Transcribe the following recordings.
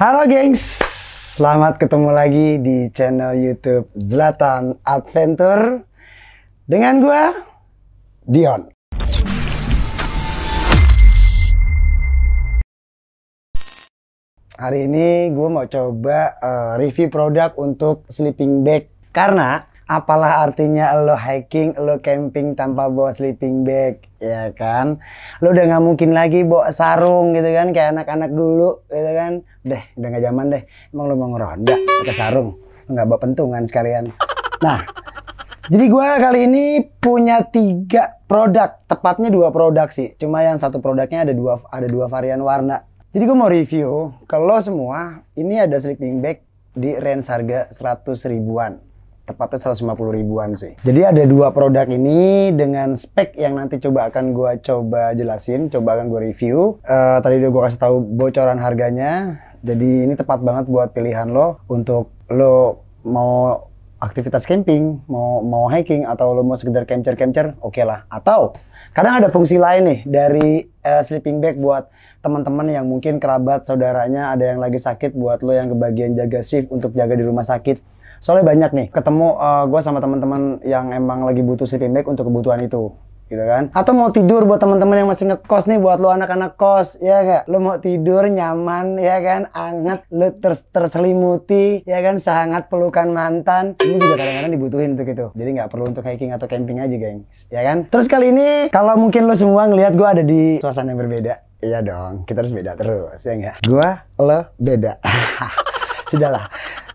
Halo gengs, selamat ketemu lagi di channel YouTube Zlatan Adventure dengan gua Dion. Hari ini gue mau coba uh, review produk untuk sleeping bag karena apalah artinya lo hiking, lo camping tanpa bawa sleeping bag, ya kan? Lo udah nggak mungkin lagi bawa sarung gitu kan, kayak anak-anak dulu gitu kan? Deh, udah nggak zaman deh. Emang lo mau ngeronda pakai sarung, nggak bawa pentungan sekalian. Nah, jadi gue kali ini punya tiga produk, tepatnya dua produk sih. Cuma yang satu produknya ada dua ada dua varian warna. Jadi gue mau review ke lo semua. Ini ada sleeping bag di range harga 100 ribuan tepatnya 150 ribuan sih. Jadi ada dua produk ini dengan spek yang nanti coba akan gue coba jelasin, coba akan gue review. Uh, tadi udah gue kasih tahu bocoran harganya. Jadi ini tepat banget buat pilihan lo untuk lo mau aktivitas camping, mau mau hiking atau lo mau sekedar camper-camper, oke okay lah. Atau kadang ada fungsi lain nih dari uh, sleeping bag buat teman-teman yang mungkin kerabat saudaranya ada yang lagi sakit buat lo yang kebagian jaga shift untuk jaga di rumah sakit soalnya banyak nih ketemu uh, eh, gue sama teman-teman yang emang lagi butuh sleeping bag untuk kebutuhan itu gitu kan atau mau tidur buat teman-teman yang masih ngekos nih buat lo anak-anak kos ya gak lo mau tidur nyaman ya kan anget lo ter terselimuti ya kan sangat pelukan mantan ini juga kadang-kadang dibutuhin untuk itu jadi nggak perlu untuk hiking atau camping aja gengs ya kan terus kali ini kalau mungkin lo semua ngelihat gue ada di suasana yang berbeda Iya dong, kita harus beda terus, ya nggak? gue lo, beda. Sudahlah.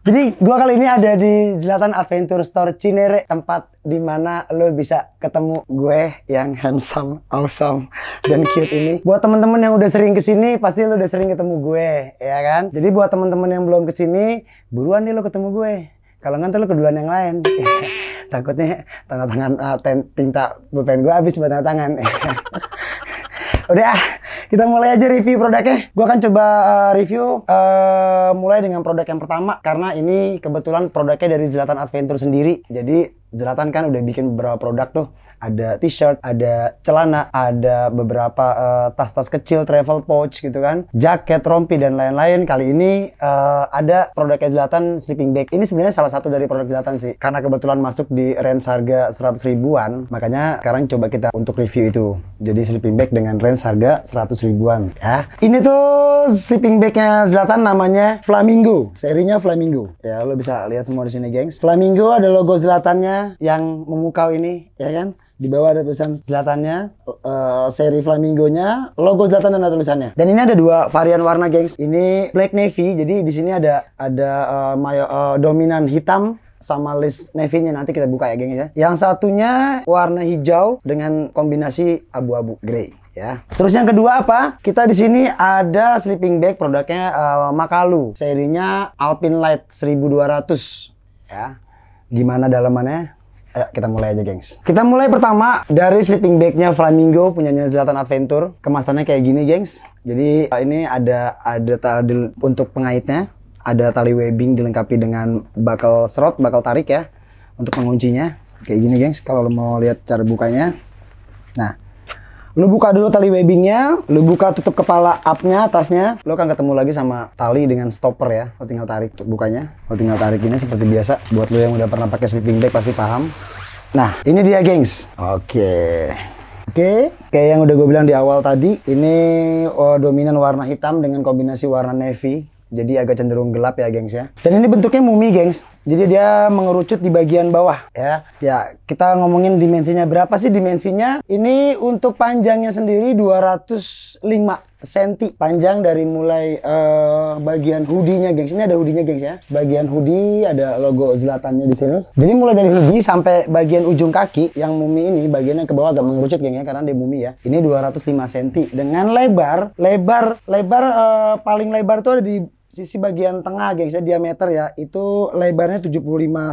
Jadi gua kali ini ada di Jelatan Adventure Store Cinere, tempat di mana lo bisa ketemu gue yang handsome, awesome, dan cute ini. Buat temen-temen yang udah sering kesini, pasti lo udah sering ketemu gue, ya kan? Jadi buat temen-temen yang belum kesini, buruan nih lo ketemu gue. Kalau nanti lo keduluan yang lain. Takutnya tanda tangan uh, tinta pulpen gue habis buat tanda tangan. udah ah. Kita mulai aja review produknya. Gue akan coba uh, review uh, mulai dengan produk yang pertama karena ini kebetulan produknya dari Zlatan Adventure sendiri. Jadi Zlatan kan udah bikin beberapa produk tuh, ada t-shirt, ada celana, ada beberapa eh, tas-tas uh, kecil, travel pouch gitu kan, jaket, rompi dan lain-lain. Kali ini uh, ada produk Zlatan sleeping bag. Ini sebenarnya salah satu dari produk Zlatan sih, karena kebetulan masuk di range harga 100 ribuan, makanya sekarang coba kita untuk review itu. Jadi sleeping bag dengan range harga 100 ribuan ya. Ini tuh sleeping bagnya Zlatan namanya Flamingo, serinya Flamingo. Ya lo bisa lihat semua di sini gengs. Flamingo ada logo Zlatannya yang memukau ini, ya kan? Di bawah ada tulisan selatannya uh, seri flamingonya, logo selatan dan ada tulisannya. Dan ini ada dua varian warna, gengs. Ini black navy, jadi di sini ada ada uh, mayo, uh, dominan hitam sama list navy-nya nanti kita buka ya, gengs ya. Yang satunya warna hijau dengan kombinasi abu-abu grey ya. Terus yang kedua apa? Kita di sini ada sleeping bag produknya uh, Makalu, serinya Alpine Light 1200 ya. Gimana dalamannya? Ayo kita mulai aja gengs. Kita mulai pertama dari sleeping bagnya Flamingo punyanya Zlatan Adventure. Kemasannya kayak gini gengs. Jadi eh, ini ada ada tali untuk pengaitnya, ada tali webbing dilengkapi dengan bakal serot, bakal tarik ya untuk menguncinya. Kayak gini gengs kalau mau lihat cara bukanya. Nah, Lu buka dulu tali webbingnya, lu buka tutup kepala upnya, atasnya. Lu akan ketemu lagi sama tali dengan stopper ya. Lu tinggal tarik bukanya. Lu tinggal tarik ini seperti biasa. Buat lu yang udah pernah pakai sleeping bag pasti paham. Nah, ini dia gengs. Oke. Okay. Oke, okay. kayak yang udah gue bilang di awal tadi, ini oh, dominan warna hitam dengan kombinasi warna navy jadi agak cenderung gelap ya gengs ya dan ini bentuknya mumi gengs jadi dia mengerucut di bagian bawah ya. Ya, kita ngomongin dimensinya berapa sih dimensinya? Ini untuk panjangnya sendiri 205 senti panjang dari mulai uh, bagian hoodie-nya gengs ini ada hoodie-nya gengs ya bagian hoodie ada logo zlatannya di sini jadi mulai dari hoodie sampai bagian ujung kaki yang mumi ini bagian yang ke bawah agak mengerucut gengs ya karena dia mumi ya ini 205 senti dengan lebar lebar lebar uh, paling lebar tuh ada di sisi bagian tengah guys ya diameter ya itu lebarnya 75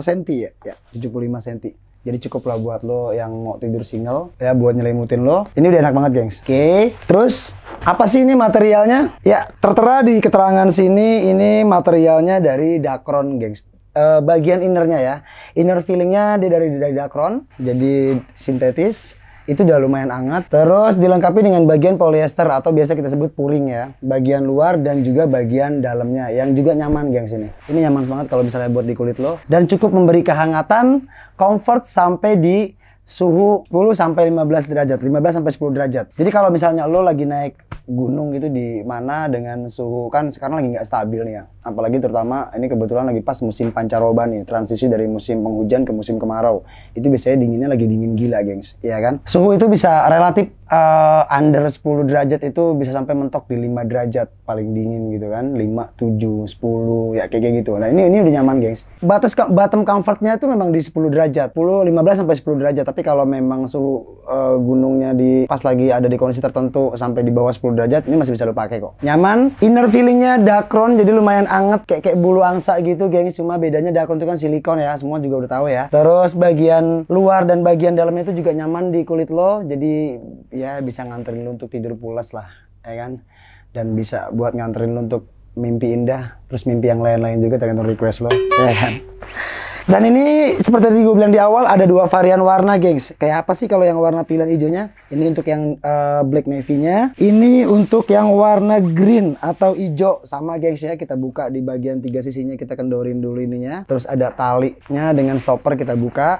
cm ya, ya 75 cm jadi cukup lah buat lo yang mau tidur single ya buat nyelimutin lo. Ini udah enak banget, gengs. Oke. Okay. Terus apa sih ini materialnya? Ya, tertera di keterangan sini ini materialnya dari dacron, gengs. Uh, bagian innernya ya. Inner feelingnya dia dari, dari Dakron, jadi sintetis itu udah lumayan hangat. Terus dilengkapi dengan bagian polyester atau biasa kita sebut puring ya, bagian luar dan juga bagian dalamnya yang juga nyaman geng sini Ini nyaman banget kalau misalnya buat di kulit lo dan cukup memberi kehangatan, comfort sampai di suhu 10 sampai 15 derajat, 15 sampai 10 derajat. Jadi kalau misalnya lo lagi naik gunung gitu di mana dengan suhu kan sekarang lagi nggak stabil nih ya. Apalagi terutama ini kebetulan lagi pas musim pancaroba nih, transisi dari musim penghujan ke musim kemarau. Itu biasanya dinginnya lagi dingin gila, gengs, Iya kan? Suhu itu bisa relatif uh, under 10 derajat itu bisa sampai mentok di 5 derajat paling dingin gitu kan 5 7 10 ya kayak gitu nah ini ini udah nyaman guys. batas bottom comfortnya itu memang di 10 derajat 10 15 sampai 10 derajat tapi kalau memang suhu uh, eh, gunungnya di pas lagi ada di kondisi tertentu sampai di bawah 10 derajat ini masih bisa lo pakai kok nyaman inner feelingnya dacron jadi lumayan anget kayak kayak bulu angsa gitu guys. cuma bedanya dacron itu kan silikon ya semua juga udah tahu ya terus bagian luar dan bagian dalamnya itu juga nyaman di kulit lo jadi ya bisa nganterin lu untuk tidur pulas lah ya kan dan bisa buat nganterin lu untuk mimpi indah terus mimpi yang lain-lain juga tergantung request lo ya kan dan ini seperti tadi gue bilang di awal ada dua varian warna gengs kayak apa sih kalau yang warna pilihan hijaunya ini untuk yang uh, black navy nya ini untuk yang warna green atau hijau sama gengs ya kita buka di bagian tiga sisinya kita kendorin dulu ininya terus ada talinya dengan stopper kita buka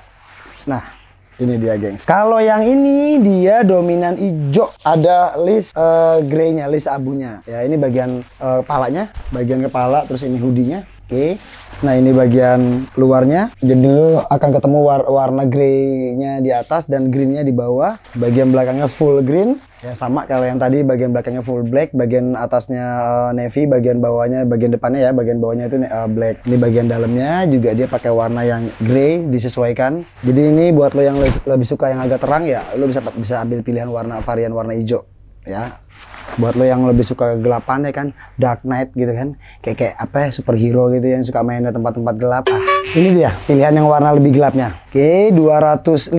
nah ini dia, gengs. Kalau yang ini dia dominan hijau, ada list uh, greynya, list abunya. Ya, ini bagian uh, kepalanya, bagian kepala, terus ini hoodie-nya. Oke. Nah ini bagian luarnya. Jadi lu akan ketemu war warna grey-nya di atas dan green-nya di bawah. Bagian belakangnya full green. Ya sama kalau yang tadi bagian belakangnya full black, bagian atasnya eh, navy, bagian bawahnya, bagian depannya ya, bagian bawahnya itu uh, black. Ini bagian dalamnya juga dia pakai warna yang grey disesuaikan. Jadi ini buat lo yang lebih suka yang agak terang ya, lo bisa bisa ambil pilihan warna varian warna hijau ya buat lo yang lebih suka gelapan ya kan dark knight gitu kan kayak kayak apa ya, superhero gitu yang suka main di tempat-tempat gelap ah ini dia pilihan yang warna lebih gelapnya. Oke, 205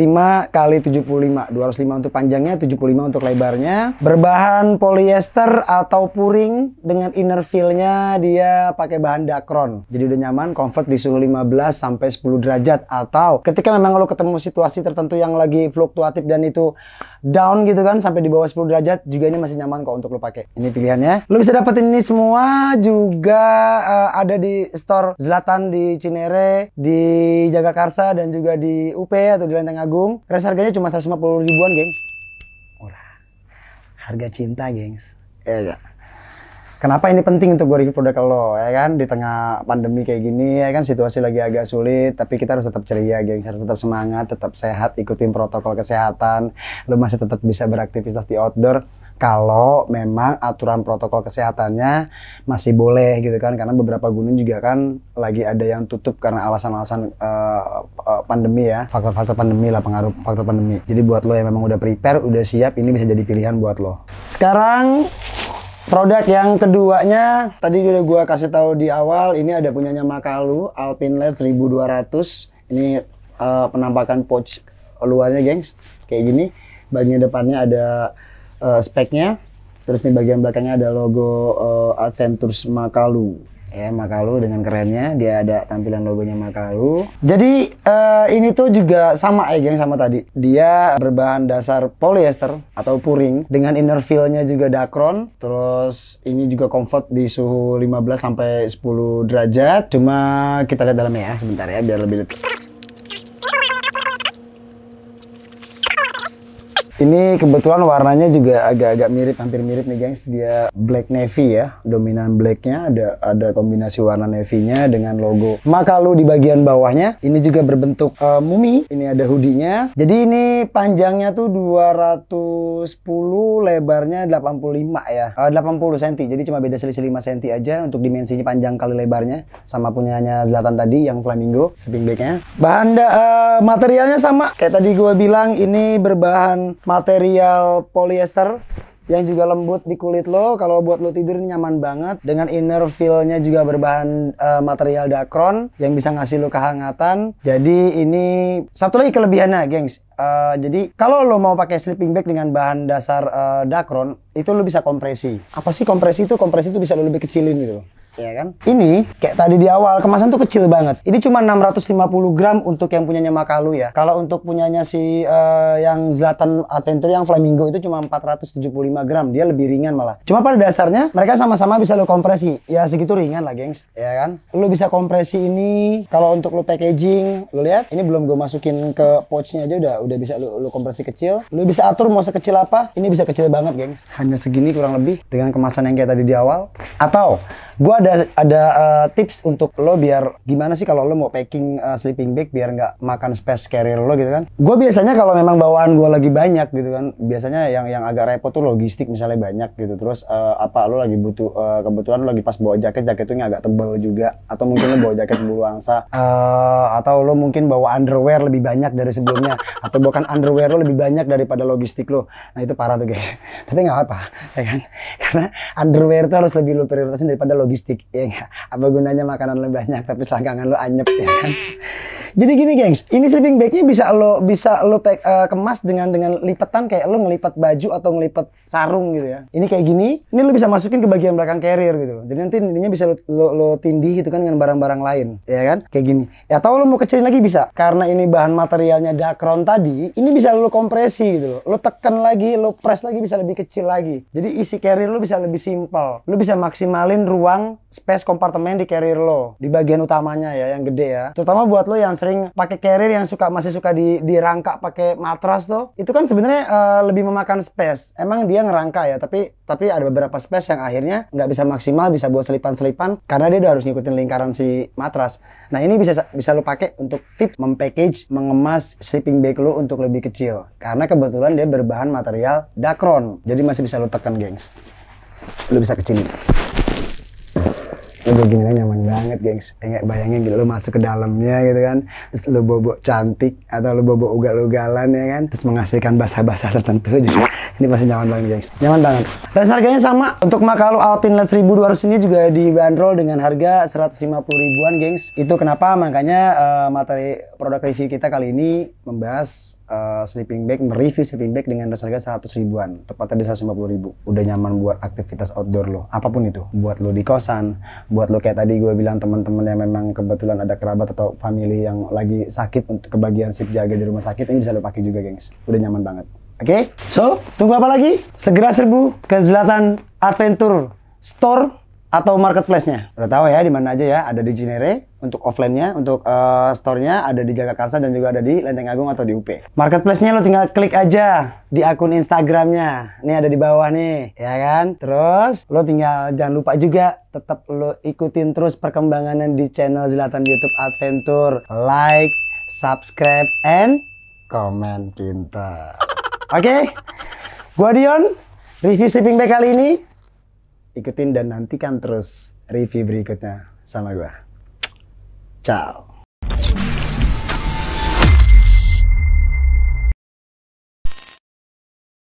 kali 75. 205 untuk panjangnya, 75 untuk lebarnya. Berbahan polyester atau puring dengan inner feel-nya dia pakai bahan dacron, Jadi udah nyaman, comfort di suhu 15 sampai 10 derajat atau ketika memang lo ketemu situasi tertentu yang lagi fluktuatif dan itu down gitu kan sampai di bawah 10 derajat juga ini masih nyaman kok untuk lo pakai. Ini pilihannya. Lo bisa dapetin ini semua juga uh, ada di store Zlatan di Cinere di Jagakarsa dan juga di UP atau di Lenteng Agung. Res harganya cuma 150 ribuan, gengs. Murah. Harga cinta, gengs. Iya. iya. kenapa ini penting untuk gue review produk lo ya kan di tengah pandemi kayak gini ya kan situasi lagi agak sulit tapi kita harus tetap ceria gengs. harus tetap semangat tetap sehat ikutin protokol kesehatan lo masih tetap bisa beraktivitas di outdoor kalau memang aturan protokol kesehatannya masih boleh gitu kan karena beberapa gunung juga kan lagi ada yang tutup karena alasan-alasan uh, pandemi ya faktor-faktor pandemi lah pengaruh faktor pandemi jadi buat lo yang memang udah prepare udah siap ini bisa jadi pilihan buat lo sekarang Produk yang keduanya tadi udah gue kasih tahu di awal ini ada punyanya Makalu Alpine LED 1200. Ini uh, penampakan pouch luarnya, gengs. Kayak gini. Bagian depannya ada uh, speknya. Terus di bagian belakangnya ada logo uh, Adventures Makalu. Ya, Makalu dengan kerennya dia ada tampilan logonya Makalu. Jadi uh, ini tuh juga sama ya geng sama tadi. Dia berbahan dasar polyester atau puring dengan inner feel-nya juga dacron. Terus ini juga comfort di suhu 15 sampai 10 derajat. Cuma kita lihat dalamnya ya sebentar ya biar lebih dekat. Ini kebetulan warnanya juga agak-agak mirip, hampir mirip nih gengs. Dia black navy ya, dominan blacknya. Ada ada kombinasi warna navy-nya dengan logo Makalu di bagian bawahnya. Ini juga berbentuk uh, mumi. Ini ada hoodie-nya. Jadi ini panjangnya tuh 210, lebarnya 85 ya, uh, 80 cm. Jadi cuma beda selisih 5 cm aja untuk dimensinya panjang kali lebarnya, sama punyanya Zlatan tadi yang flamingo spinning Bahan uh, materialnya sama. Kayak tadi gue bilang ini berbahan material polyester yang juga lembut di kulit lo. Kalau buat lo tidur nyaman banget. Dengan inner feel-nya juga berbahan uh, material dacron yang bisa ngasih lo kehangatan. Jadi ini satu lagi kelebihannya, gengs. Uh, jadi kalau lo mau pakai sleeping bag dengan bahan dasar uh, dakron, itu lo bisa kompresi. Apa sih kompresi itu? Kompresi itu bisa lo lebih kecilin gitu ya kan? Ini kayak tadi di awal kemasan tuh kecil banget. Ini cuma 650 gram untuk yang punyanya Makalu ya. Kalau untuk punyanya si uh, yang Zlatan Adventure yang Flamingo itu cuma 475 gram. Dia lebih ringan malah. Cuma pada dasarnya mereka sama-sama bisa lo kompresi. Ya segitu ringan lah, gengs, ya kan? Lo bisa kompresi ini kalau untuk lo packaging, lo lihat ini belum gue masukin ke pouchnya aja udah udah bisa lo, lo kompresi kecil. Lo bisa atur mau sekecil apa. Ini bisa kecil banget, gengs. Hanya segini kurang lebih dengan kemasan yang kayak tadi di awal. Atau gue ada ada uh, tips untuk lo biar gimana sih kalau lo mau packing uh, sleeping bag biar nggak makan space carrier lo gitu kan? Gue biasanya kalau memang bawaan gue lagi banyak gitu kan, biasanya yang yang agak repot tuh logistik misalnya banyak gitu. Terus uh, apa lo lagi butuh uh, kebetulan lo lagi pas bawa jaket jaket tuh agak tebel juga atau mungkin lo bawa jaket bulu angsa uh, atau lo mungkin bawa underwear lebih banyak dari sebelumnya atau bahkan underwear lo lebih banyak daripada logistik lo. Nah itu parah tuh guys. Tapi nggak apa, ya kan? karena underwear itu harus lebih lu prioritasin daripada logistik ya gak? apa gunanya makanan lebih banyak tapi selangkangan lu anyep ya kan jadi gini gengs, ini sleeping bagnya bisa lo bisa lo pack, uh, kemas dengan dengan lipetan kayak lo ngelipat baju atau ngelipat sarung gitu ya. Ini kayak gini, ini lo bisa masukin ke bagian belakang carrier gitu Jadi nanti ininya bisa lo, lo, lo tindih gitu kan dengan barang-barang lain, ya kan? Kayak gini. Ya, atau lo mau kecilin lagi bisa. Karena ini bahan materialnya dakron tadi, ini bisa lo kompresi gitu lo. Lo tekan lagi, lo press lagi bisa lebih kecil lagi. Jadi isi carrier lo bisa lebih simpel. Lo bisa maksimalin ruang space kompartemen di carrier lo di bagian utamanya ya yang gede ya. Terutama buat lo yang sering pakai carrier yang suka masih suka di dirangka pakai matras tuh itu kan sebenarnya uh, lebih memakan space emang dia ngerangka ya tapi tapi ada beberapa space yang akhirnya nggak bisa maksimal bisa buat selipan-selipan karena dia udah harus ngikutin lingkaran si matras nah ini bisa bisa lu pakai untuk tips mempackage mengemas sleeping bag lu untuk lebih kecil karena kebetulan dia berbahan material dacron jadi masih bisa lu tekan gengs lu bisa kecilin ini gue gini nyaman banget gengs kayak bayangin gitu lo masuk ke dalamnya gitu kan terus lo bobok cantik atau lo bobo ugal-ugalan ya kan terus menghasilkan basah bahasa tertentu juga ini pasti nyaman banget gengs nyaman banget dan harganya sama untuk Makalu Alpine Led 1200 ini juga dibanderol dengan harga 150 ribuan gengs itu kenapa makanya uh, materi produk review kita kali ini membahas Eh, sleeping bag, mereview sleeping bag dengan harga seratus ribuan, tepatnya di seratus lima puluh ribu. Udah nyaman buat aktivitas outdoor lo, apapun itu. Buat lo di kosan, buat lo kayak tadi gue bilang teman-teman yang memang kebetulan ada kerabat atau family yang lagi sakit untuk kebagian sip jaga di rumah sakit, ini bisa lo pakai juga gengs. Udah nyaman banget. Oke, okay? so tunggu apa lagi? Segera serbu ke Zlatan Adventure Store atau marketplace-nya? Udah tahu ya di mana aja ya. Ada di Cinere untuk offline-nya, untuk uh, store-nya ada di Jagakarsa dan juga ada di Lenteng Agung atau di UP. Marketplace-nya lo tinggal klik aja di akun Instagram-nya. ini ada di bawah nih, ya kan? Terus lo tinggal jangan lupa juga tetap lo ikutin terus perkembangan di channel Zilatan YouTube Adventure. Like, subscribe, and comment pintar. Oke, okay? gua Dion. Review sleeping bag kali ini ikutin dan nantikan terus review berikutnya sama gue. Ciao.